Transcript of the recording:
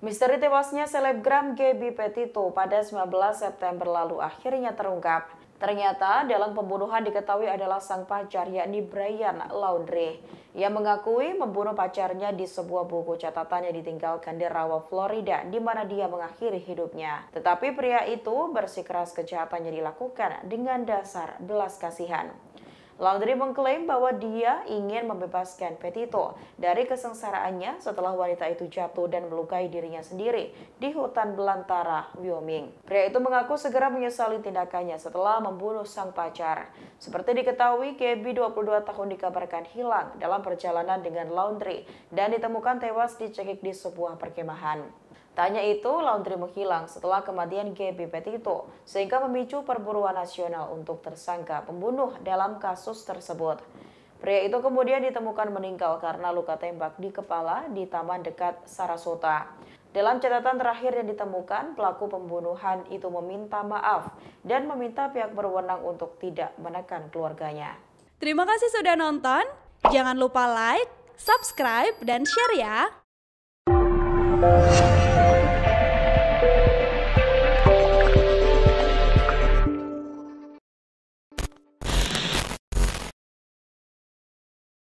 Misteri tewasnya selebgram Gaby Petito pada 19 September lalu akhirnya terungkap. Ternyata dalam pembunuhan diketahui adalah sang pacar yakni Brian Laundrie. Ia mengakui membunuh pacarnya di sebuah buku catatan yang ditinggalkan di Rawa, Florida di mana dia mengakhiri hidupnya. Tetapi pria itu bersikeras kejahatannya dilakukan dengan dasar belas kasihan. Laundry mengklaim bahwa dia ingin membebaskan Petito dari kesengsaraannya setelah wanita itu jatuh dan melukai dirinya sendiri di hutan belantara Wyoming. Pria itu mengaku segera menyesali tindakannya setelah membunuh sang pacar. Seperti diketahui, Gaby 22 tahun dikabarkan hilang dalam perjalanan dengan Laundry dan ditemukan tewas dicekik di sebuah perkemahan. Tanya itu, laundry menghilang setelah kematian GB Petito, sehingga memicu perburuan nasional untuk tersangka pembunuh dalam kasus tersebut. Pria itu kemudian ditemukan meninggal karena luka tembak di kepala di taman dekat Sarasota. Dalam catatan terakhir yang ditemukan, pelaku pembunuhan itu meminta maaf dan meminta pihak berwenang untuk tidak menekan keluarganya. Terima kasih sudah nonton. Jangan lupa like, subscribe, dan share ya.